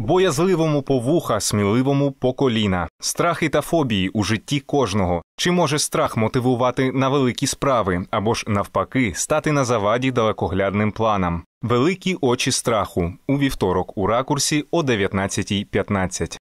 Боязливому по вуха, сміливому по коліна, страхи та фобії у житті кожного. Чи може страх мотивувати на великі справи або ж навпаки стати на заваді далекоглядним планам? Великі очі страху у вівторок у ракурсі о 19.15.